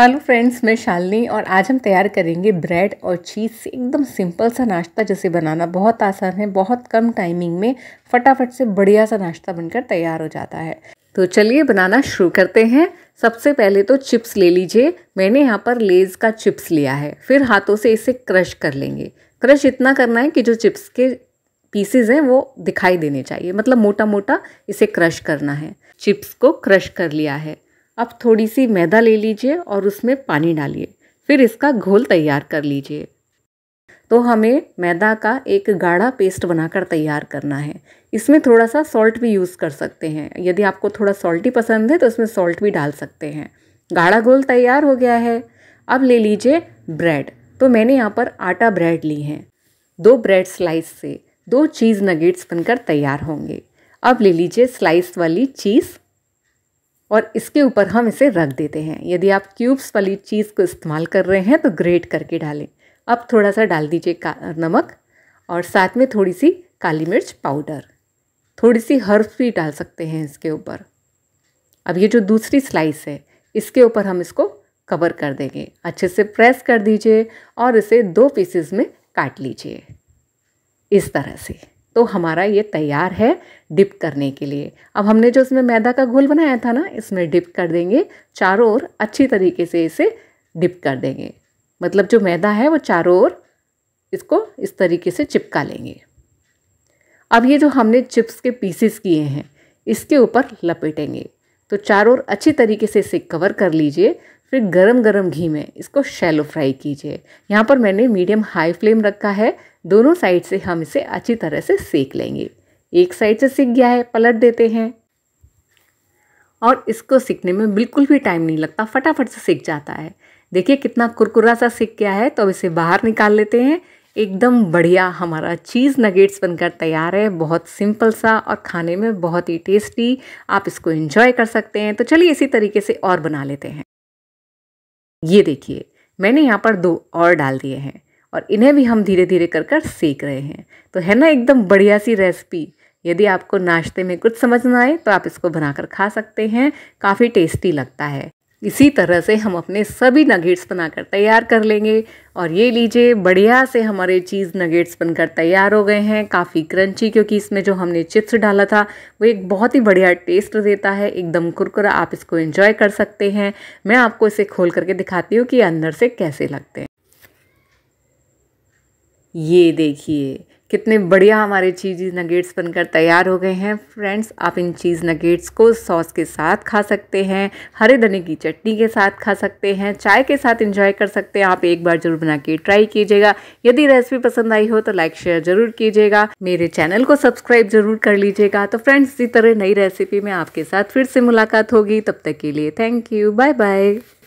hello friends मैं शालनी और आज हम तैयार करेंगे ब्रेड और चीज़ से एकदम सिंपल सा नाश्ता जिसे बनाना बहुत आसान है बहुत कम टाइमिंग में फटाफट से बढ़िया सा नाश्ता बनकर तैयार हो जाता है तो चलिए बनाना शुरू करते हैं सबसे पहले तो चिप्स ले लीजिए मैंने यहाँ पर लेज़ का चिप्स लिया है फिर हाथों से इसे क्रश कर लेंगे क्रश इतना करना है कि जो चिप्स के पीसेज हैं वो दिखाई देने चाहिए मतलब मोटा मोटा इसे क्रश करना है चिप्स को क्रश कर लिया है अब थोड़ी सी मैदा ले लीजिए और उसमें पानी डालिए फिर इसका घोल तैयार कर लीजिए तो हमें मैदा का एक गाढ़ा पेस्ट बनाकर तैयार करना है इसमें थोड़ा सा सॉल्ट भी यूज़ कर सकते हैं यदि आपको थोड़ा सॉल्टी पसंद है तो इसमें सॉल्ट भी डाल सकते हैं गाढ़ा घोल तैयार हो गया है अब ले लीजिए ब्रेड तो मैंने यहाँ पर आटा ब्रेड ली है दो ब्रेड स्लाइस से दो चीज़ नगेट्स बनकर तैयार होंगे अब ले लीजिए स्लाइस वाली चीज़ और इसके ऊपर हम इसे रख देते हैं यदि आप क्यूब्स वाली चीज़ को इस्तेमाल कर रहे हैं तो ग्रेट करके डालें अब थोड़ा सा डाल दीजिए नमक और साथ में थोड़ी सी काली मिर्च पाउडर थोड़ी सी हर्फ भी डाल सकते हैं इसके ऊपर अब ये जो दूसरी स्लाइस है इसके ऊपर हम इसको कवर कर देंगे अच्छे से प्रेस कर दीजिए और इसे दो पीसेस में काट लीजिए इस तरह से तो हमारा ये तैयार है डिप करने के लिए अब हमने जो इसमें मैदा का घोल बनाया था ना इसमें डिप कर देंगे चारों ओर अच्छी तरीके से इसे डिप कर देंगे मतलब जो मैदा है वो चारों ओर इसको इस तरीके से चिपका लेंगे अब ये जो हमने चिप्स के पीसेस किए हैं इसके ऊपर लपेटेंगे तो चारों ओर अच्छी तरीके से इसे कवर कर लीजिए फिर गरम गरम घी में इसको शैलो फ्राई कीजिए यहाँ पर मैंने मीडियम हाई फ्लेम रखा है दोनों साइड से हम इसे अच्छी तरह से सेक लेंगे एक साइड से सीख गया है पलट देते हैं और इसको सीखने में बिल्कुल भी टाइम नहीं लगता फटाफट से सीख जाता है देखिए कितना कुरकुरा सा सीख गया है तो अब इसे बाहर निकाल लेते हैं एकदम बढ़िया हमारा चीज़ नगेट्स बनकर तैयार है बहुत सिंपल सा और खाने में बहुत ही टेस्टी आप इसको इंजॉय कर सकते हैं तो चलिए इसी तरीके से और बना लेते हैं ये देखिए मैंने यहाँ पर दो और डाल दिए हैं और इन्हें भी हम धीरे धीरे कर कर सेक रहे हैं तो है ना एकदम बढ़िया सी रेसिपी यदि आपको नाश्ते में कुछ समझ ना आए तो आप इसको बनाकर खा सकते हैं काफ़ी टेस्टी लगता है इसी तरह से हम अपने सभी नगेट्स बनाकर तैयार कर लेंगे और ये लीजिए बढ़िया से हमारे चीज़ नगेट्स बनकर तैयार हो गए हैं काफ़ी क्रंची क्योंकि इसमें जो हमने चिप्स डाला था वो एक बहुत ही बढ़िया टेस्ट देता है एकदम कुरकुरा आप इसको एंजॉय कर सकते हैं मैं आपको इसे खोल करके दिखाती हूँ कि अंदर से कैसे लगते हैं ये देखिए कितने बढ़िया हमारे चीज़ नगेट्स बनकर तैयार हो गए हैं फ्रेंड्स आप इन चीज़ नगेट्स को सॉस के साथ खा सकते हैं हरे धने की चटनी के साथ खा सकते हैं चाय के साथ इंजॉय कर सकते हैं आप एक बार ज़रूर बना के ट्राई कीजिएगा यदि रेसिपी पसंद आई हो तो लाइक शेयर ज़रूर कीजिएगा मेरे चैनल को सब्सक्राइब ज़रूर कर लीजिएगा तो फ्रेंड्स इसी तरह नई रेसिपी में आपके साथ फिर से मुलाकात होगी तब तक के लिए थैंक यू बाय बाय